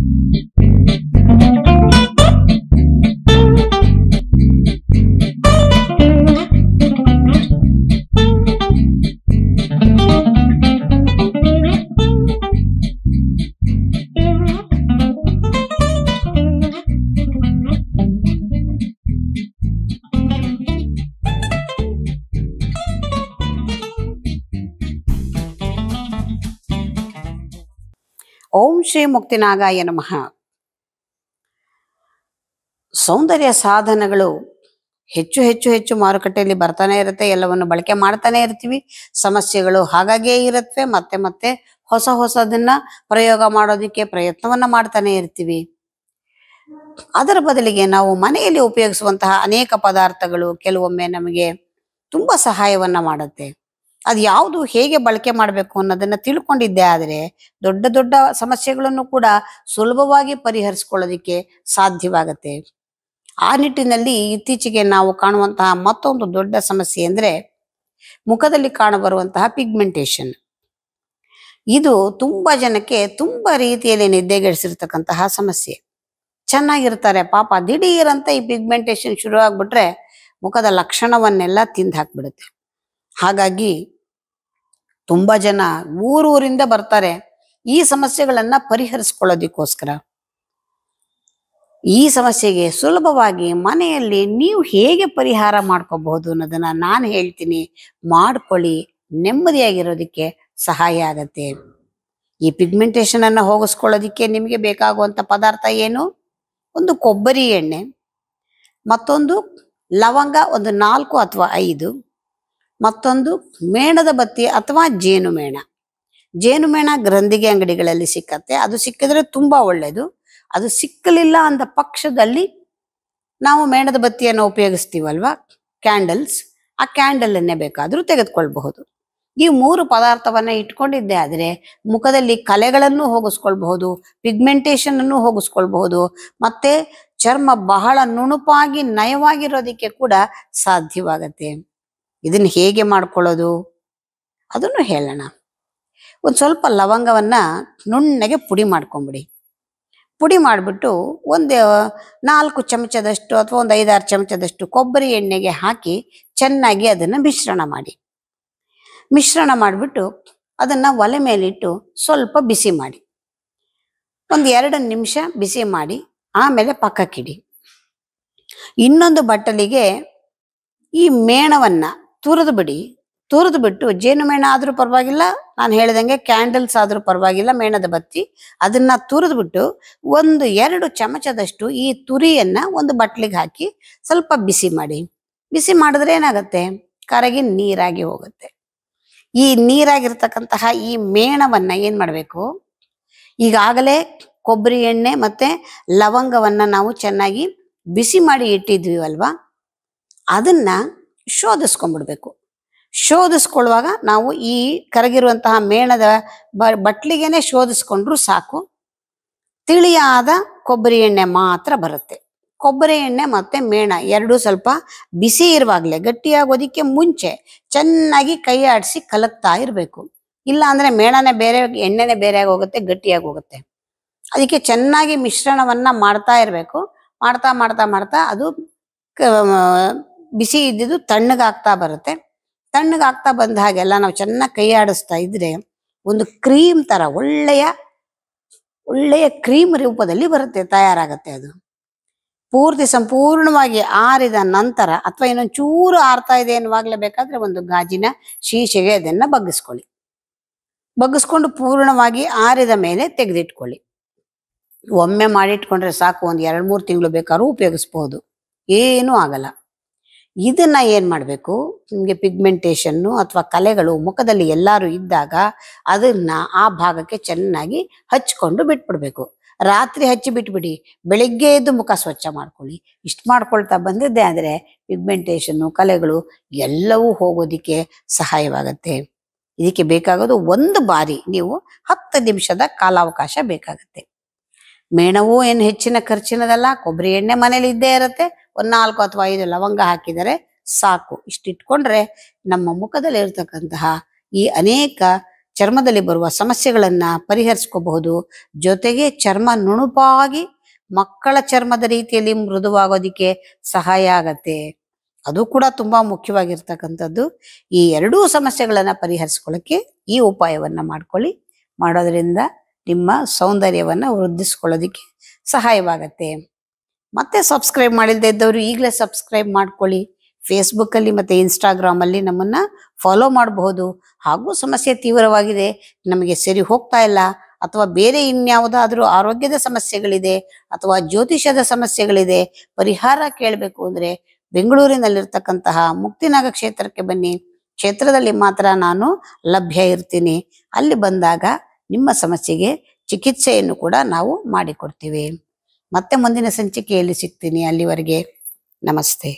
Thank you. ಓಂ ಶ್ರೀ ಮುಕ್ತಿನಾಗಾಯ ನಮಃ ಸೌಂದರ್ಯ ಸಾಧನಗಳು ಹೆಚ್ಚು ಹೆಚ್ಚು ಹೆಚ್ಚು ಮಾರುಕಟ್ಟೆಯಲ್ಲಿ ಬರ್ತಾನೆ ಇರುತ್ತೆ ಎಲ್ಲವನ್ನು ಬಳಕೆ ಮಾಡ್ತಾನೆ ಇರ್ತೀವಿ ಸಮಸ್ಯೆಗಳು ಹಾಗಾಗೇ ಇರುತ್ತೆ ಮತ್ತೆ ಮತ್ತೆ ಹೊಸ ಹೊಸದನ್ನ ಪ್ರಯೋಗ ಮಾಡೋದಕ್ಕೆ ಪ್ರಯತ್ನವನ್ನ ಮಾಡ್ತಾನೆ ಇರ್ತೀವಿ ಅದರ ಬದಲಿಗೆ ನಾವು ಮನೆಯಲ್ಲಿ ಉಪಯೋಗಿಸುವಂತಹ ಅನೇಕ ಪದಾರ್ಥಗಳು ಕೆಲವೊಮ್ಮೆ ನಮಗೆ ತುಂಬಾ ಸಹಾಯವನ್ನ ಮಾಡುತ್ತೆ ಅದು ಯಾವುದು ಹೇಗೆ ಬಳಕೆ ಮಾಡಬೇಕು ಅನ್ನೋದನ್ನ ತಿಳ್ಕೊಂಡಿದ್ದೆ ಆದರೆ ದೊಡ್ಡ ದೊಡ್ಡ ಸಮಸ್ಯೆಗಳನ್ನು ಕೂಡ ಸುಲಭವಾಗಿ ಪರಿಹರಿಸಿಕೊಳ್ಳೋದಿಕ್ಕೆ ಸಾಧ್ಯವಾಗುತ್ತೆ ಆ ನಿಟ್ಟಿನಲ್ಲಿ ಇತ್ತೀಚೆಗೆ ನಾವು ಕಾಣುವಂತಹ ಮತ್ತೊಂದು ದೊಡ್ಡ ಸಮಸ್ಯೆ ಅಂದರೆ ಮುಖದಲ್ಲಿ ಕಾಣಬರುವಂತಹ ಪಿಗ್ಮೆಂಟೇಷನ್ ಇದು ತುಂಬ ಜನಕ್ಕೆ ತುಂಬ ರೀತಿಯಲ್ಲಿ ನಿದ್ದೆಗೆಡಿಸಿರ್ತಕ್ಕಂತಹ ಸಮಸ್ಯೆ ಚೆನ್ನಾಗಿರ್ತಾರೆ ಪಾಪ ದಿಢೀರಂತ ಈ ಪಿಗ್ಮೆಂಟೇಷನ್ ಶುರು ಆಗ್ಬಿಟ್ರೆ ಮುಖದ ಲಕ್ಷಣವನ್ನೆಲ್ಲ ತಿಂದು ಹಾಕ್ಬಿಡುತ್ತೆ ಹಾಗಾಗಿ ತುಂಬಾ ಜನ ಊರೂರಿಂದ ಬರ್ತಾರೆ ಈ ಸಮಸ್ಯೆಗಳನ್ನ ಪರಿಹರಿಸ್ಕೊಳ್ಳೋದಿಕ್ಕೋಸ್ಕರ ಈ ಸಮಸ್ಯೆಗೆ ಸುಲಭವಾಗಿ ಮನೆಯಲ್ಲಿ ನೀವು ಹೇಗೆ ಪರಿಹಾರ ಮಾಡ್ಕೋಬಹುದು ಅನ್ನೋದನ್ನ ನಾನು ಹೇಳ್ತೀನಿ ಮಾಡ್ಕೊಳ್ಳಿ ನೆಮ್ಮದಿಯಾಗಿರೋದಕ್ಕೆ ಸಹಾಯ ಆಗತ್ತೆ ಈ ಪಿಗ್ಮೆಂಟೇಷನ್ ಅನ್ನ ಹೋಗಿಸ್ಕೊಳ್ಳೋದಿಕ್ಕೆ ನಿಮಗೆ ಬೇಕಾಗುವಂತ ಪದಾರ್ಥ ಏನು ಒಂದು ಕೊಬ್ಬರಿ ಎಣ್ಣೆ ಮತ್ತೊಂದು ಲವಂಗ ಒಂದು ನಾಲ್ಕು ಅಥವಾ ಐದು ಮತ್ತೊಂದು ಮೇಣದ ಬತ್ತಿ ಅಥವಾ ಜೇನುಮೇಣ ಜೇನುಮೇಣ ಗ್ರಂಥಿಗೆ ಅಂಗಡಿಗಳಲ್ಲಿ ಸಿಕ್ಕತ್ತೆ ಅದು ಸಿಕ್ಕಿದ್ರೆ ತುಂಬಾ ಒಳ್ಳೆಯದು ಅದು ಸಿಕ್ಕಲಿಲ್ಲ ಅಂದ ಪಕ್ಷದಲ್ಲಿ ನಾವು ಮೇಣದ ಬತ್ತಿಯನ್ನು ಉಪಯೋಗಿಸ್ತೀವಲ್ವಾ ಕ್ಯಾಂಡಲ್ಸ್ ಆ ಕ್ಯಾಂಡಲನ್ನೇ ಬೇಕಾದರೂ ತೆಗೆದುಕೊಳ್ಬಹುದು ಈ ಮೂರು ಪದಾರ್ಥವನ್ನ ಇಟ್ಕೊಂಡಿದ್ದೆ ಆದರೆ ಮುಖದಲ್ಲಿ ಕಲೆಗಳನ್ನು ಹೋಗಿಸ್ಕೊಳ್ಬಹುದು ಪಿಗ್ಮೆಂಟೇಷನ್ ಅನ್ನು ಹೋಗಿಸ್ಕೊಳ್ಬಹುದು ಮತ್ತೆ ಚರ್ಮ ಬಹಳ ನುಣುಪಾಗಿ ನಯವಾಗಿರೋದಕ್ಕೆ ಕೂಡ ಸಾಧ್ಯವಾಗತ್ತೆ ಇದನ್ನು ಹೇಗೆ ಮಾಡ್ಕೊಳ್ಳೋದು ಅದನ್ನು ಹೇಳೋಣ ಒಂದು ಸ್ವಲ್ಪ ಲವಂಗವನ್ನು ನುಣ್ಣಗೆ ಪುಡಿ ಮಾಡ್ಕೊಂಬಿಡಿ ಪುಡಿ ಮಾಡಿಬಿಟ್ಟು ಒಂದು ನಾಲ್ಕು ಚಮಚದಷ್ಟು ಅಥವಾ ಒಂದು ಐದಾರು ಚಮಚದಷ್ಟು ಕೊಬ್ಬರಿ ಎಣ್ಣೆಗೆ ಹಾಕಿ ಚೆನ್ನಾಗಿ ಅದನ್ನು ಮಿಶ್ರಣ ಮಾಡಿ ಮಿಶ್ರಣ ಮಾಡಿಬಿಟ್ಟು ಅದನ್ನು ಒಲೆ ಮೇಲಿಟ್ಟು ಸ್ವಲ್ಪ ಬಿಸಿ ಮಾಡಿ ಒಂದು ಎರಡು ನಿಮಿಷ ಬಿಸಿ ಮಾಡಿ ಆಮೇಲೆ ಪಕ್ಕಕ್ಕಿಡಿ ಇನ್ನೊಂದು ಬಟ್ಟಲಿಗೆ ಈ ಮೇಣವನ್ನು ತುರಿದು ಬಿಡಿ ತುರಿದು ಬಿಟ್ಟು ಜೇನು ಮೇಣ ಆದ್ರೂ ಪರವಾಗಿಲ್ಲ ನಾನು ಹೇಳಿದಂಗೆ ಕ್ಯಾಂಡಲ್ಸ್ ಆದ್ರೂ ಪರವಾಗಿಲ್ಲ ಮೇಣದ ಬತ್ತಿ ಅದನ್ನ ತುರಿದು ಬಿಟ್ಟು ಒಂದು ಎರಡು ಚಮಚದಷ್ಟು ಈ ತುರಿಯನ್ನ ಒಂದು ಬಟ್ಲಿಗೆ ಹಾಕಿ ಸ್ವಲ್ಪ ಬಿಸಿ ಮಾಡಿ ಬಿಸಿ ಮಾಡಿದ್ರೆ ಏನಾಗುತ್ತೆ ಕರಗಿ ನೀರಾಗಿ ಹೋಗುತ್ತೆ ಈ ನೀರಾಗಿರ್ತಕ್ಕಂತಹ ಈ ಮೇಣವನ್ನ ಏನ್ ಮಾಡಬೇಕು ಈಗಾಗಲೇ ಕೊಬ್ಬರಿ ಎಣ್ಣೆ ಮತ್ತೆ ಲವಂಗವನ್ನ ನಾವು ಚೆನ್ನಾಗಿ ಬಿಸಿ ಮಾಡಿ ಇಟ್ಟಿದ್ವಿ ಅಲ್ವಾ ಅದನ್ನ ಶೋಧಿಸ್ಕೊಂಡ್ಬಿಡ್ಬೇಕು ಶೋಧಿಸ್ಕೊಳ್ಳುವಾಗ ನಾವು ಈ ಕರಗಿರುವಂತಹ ಮೇಣದ ಬ ಬಟ್ಲಿಗೆನೆ ಶೋಧಿಸ್ಕೊಂಡ್ರು ಸಾಕು ತಿಳಿಯಾದ ಕೊಬ್ಬರಿ ಎಣ್ಣೆ ಮಾತ್ರ ಬರುತ್ತೆ ಕೊಬ್ಬರಿ ಎಣ್ಣೆ ಮತ್ತೆ ಮೇಣ ಎರಡು ಸ್ವಲ್ಪ ಬಿಸಿ ಇರುವಾಗಲೇ ಗಟ್ಟಿಯಾಗೋದಿಕ್ಕೆ ಮುಂಚೆ ಚೆನ್ನಾಗಿ ಕೈ ಆಡಿಸಿ ಕಲಕ್ತಾ ಇರಬೇಕು ಇಲ್ಲ ಮೇಣನೇ ಬೇರೆ ಎಣ್ಣೆನೆ ಬೇರೆಯಾಗಿ ಹೋಗುತ್ತೆ ಗಟ್ಟಿಯಾಗಿ ಹೋಗುತ್ತೆ ಅದಕ್ಕೆ ಚೆನ್ನಾಗಿ ಮಿಶ್ರಣವನ್ನ ಮಾಡ್ತಾ ಇರಬೇಕು ಮಾಡ್ತಾ ಮಾಡ್ತಾ ಮಾಡ್ತಾ ಅದು ಬಿಸಿ ಇದ್ದಿದ್ದು ತಣ್ಣಗಾಗ್ತಾ ಬರುತ್ತೆ ತಣ್ಣಗಾಗ್ತಾ ಬಂದ ಹಾಗೆಲ್ಲ ನಾವು ಚೆನ್ನಾಗಿ ಕೈ ಆಡಿಸ್ತಾ ಇದ್ರೆ ಒಂದು ಕ್ರೀಮ್ ತರ ಒಳ್ಳೆಯ ಒಳ್ಳೆಯ ಕ್ರೀಮ್ ರೂಪದಲ್ಲಿ ಬರುತ್ತೆ ತಯಾರಾಗತ್ತೆ ಅದು ಪೂರ್ತಿ ಸಂಪೂರ್ಣವಾಗಿ ಆರಿದ ನಂತರ ಅಥವಾ ಇನ್ನೊಂದು ಚೂರು ಆರ್ತಾ ಇದೆ ಎನ್ನುವಾಗಲೇ ಬೇಕಾದ್ರೆ ಒಂದು ಗಾಜಿನ ಶೀಶೆಗೆ ಅದನ್ನ ಬಗ್ಗಿಸ್ಕೊಳ್ಳಿ ಬಗ್ಗಿಸ್ಕೊಂಡು ಪೂರ್ಣವಾಗಿ ಆರಿದ ಮೇಲೆ ತೆಗೆದಿಟ್ಕೊಳ್ಳಿ ಒಮ್ಮೆ ಮಾಡಿಟ್ಕೊಂಡ್ರೆ ಸಾಕು ಒಂದು ಎರಡು ಮೂರು ತಿಂಗಳು ಬೇಕಾದ್ರೂ ಉಪಯೋಗಿಸ್ಬೋದು ಏನೂ ಆಗಲ್ಲ ಇದನ್ನ ಏನು ಮಾಡಬೇಕು ನಿಮಗೆ ಪಿಗ್ಮೆಂಟೇಷನ್ನು ಅಥವಾ ಕಲೆಗಳು ಮುಖದಲ್ಲಿ ಎಲ್ಲರೂ ಇದ್ದಾಗ ಅದನ್ನ ಆ ಭಾಗಕ್ಕೆ ಚೆನ್ನಾಗಿ ಹಚ್ಕೊಂಡು ಬಿಟ್ಬಿಡ್ಬೇಕು ರಾತ್ರಿ ಹಚ್ಚಿ ಬಿಟ್ಬಿಡಿ ಬೆಳಿಗ್ಗೆ ಎದ್ದು ಮುಖ ಸ್ವಚ್ಛ ಮಾಡ್ಕೊಳ್ಳಿ ಇಷ್ಟು ಮಾಡ್ಕೊಳ್ತಾ ಬಂದಿದ್ದೆ ಆದರೆ ಪಿಗ್ಮೆಂಟೇಷನ್ನು ಕಲೆಗಳು ಎಲ್ಲವೂ ಹೋಗೋದಿಕ್ಕೆ ಸಹಾಯವಾಗುತ್ತೆ ಇದಕ್ಕೆ ಬೇಕಾಗೋದು ಒಂದು ಬಾರಿ ನೀವು ಹತ್ತು ನಿಮಿಷದ ಕಾಲಾವಕಾಶ ಬೇಕಾಗುತ್ತೆ ಮೇಣವು ಏನು ಹೆಚ್ಚಿನ ಖರ್ಚಿನದಲ್ಲ ಕೊಬ್ಬರಿ ಎಣ್ಣೆ ಮನೇಲಿ ಇದ್ದೇ ಇರುತ್ತೆ ಒಂದು ನಾಲ್ಕು ಅಥವಾ ಐದು ಲವಂಗ ಹಾಕಿದರೆ ಸಾಕು ಇಷ್ಟಿಟ್ಕೊಂಡ್ರೆ ನಮ್ಮ ಮುಖದಲ್ಲಿ ಇರತಕ್ಕಂತಹ ಈ ಅನೇಕ ಚರ್ಮದಲ್ಲಿ ಬರುವ ಸಮಸ್ಯೆಗಳನ್ನ ಪರಿಹರಿಸ್ಕೋಬಹುದು ಜೊತೆಗೆ ಚರ್ಮ ನುಣುಪಾಗಿ ಮಕ್ಕಳ ಚರ್ಮದ ರೀತಿಯಲ್ಲಿ ಮೃದುವಾಗೋದಿಕ್ಕೆ ಸಹಾಯ ಆಗತ್ತೆ ಅದು ಕೂಡ ತುಂಬಾ ಮುಖ್ಯವಾಗಿರ್ತಕ್ಕಂಥದ್ದು ಈ ಎರಡೂ ಸಮಸ್ಯೆಗಳನ್ನು ಪರಿಹರಿಸ್ಕೊಳಕ್ಕೆ ಈ ಉಪಾಯವನ್ನ ಮಾಡ್ಕೊಳ್ಳಿ ಮಾಡೋದ್ರಿಂದ ನಿಮ್ಮ ಸೌಂದರ್ಯವನ್ನು ವೃದ್ಧಿಸ್ಕೊಳ್ಳೋದಕ್ಕೆ ಸಹಾಯವಾಗತ್ತೆ ಮತ್ತೆ ಸಬ್ಸ್ಕ್ರೈಬ್ ಮಾಡಿಲ್ಲದೆ ಇದ್ದವರು ಈಗಲೇ ಸಬ್ಸ್ಕ್ರೈಬ್ ಮಾಡ್ಕೊಳ್ಳಿ ಫೇಸ್ಬುಕ್ಕಲ್ಲಿ ಮತ್ತು ಇನ್ಸ್ಟಾಗ್ರಾಮಲ್ಲಿ ನಮ್ಮನ್ನು ಫಾಲೋ ಮಾಡಬಹುದು ಹಾಗೂ ಸಮಸ್ಯೆ ತೀವ್ರವಾಗಿದೆ ನಮಗೆ ಸರಿ ಹೋಗ್ತಾ ಇಲ್ಲ ಅಥವಾ ಬೇರೆ ಇನ್ಯಾವುದಾದರೂ ಆರೋಗ್ಯದ ಸಮಸ್ಯೆಗಳಿದೆ ಅಥವಾ ಜ್ಯೋತಿಷದ ಸಮಸ್ಯೆಗಳಿದೆ ಪರಿಹಾರ ಕೇಳಬೇಕು ಅಂದರೆ ಬೆಂಗಳೂರಿನಲ್ಲಿರ್ತಕ್ಕಂತಹ ಮುಕ್ತಿನಾಗ ಕ್ಷೇತ್ರಕ್ಕೆ ಬನ್ನಿ ಕ್ಷೇತ್ರದಲ್ಲಿ ಮಾತ್ರ ನಾನು ಲಭ್ಯ ಇರ್ತೀನಿ ಅಲ್ಲಿ ಬಂದಾಗ ನಿಮ್ಮ ಸಮಸ್ಯೆಗೆ ಚಿಕಿತ್ಸೆಯನ್ನು ಕೂಡ ನಾವು ಮಾಡಿಕೊಡ್ತೀವಿ ಮತ್ತೆ ಮುಂದಿನ ಸಂಚಿಕೆಯಲ್ಲಿ ಸಿಗ್ತೀನಿ ಅಲ್ಲಿವರೆಗೆ ನಮಸ್ತೆ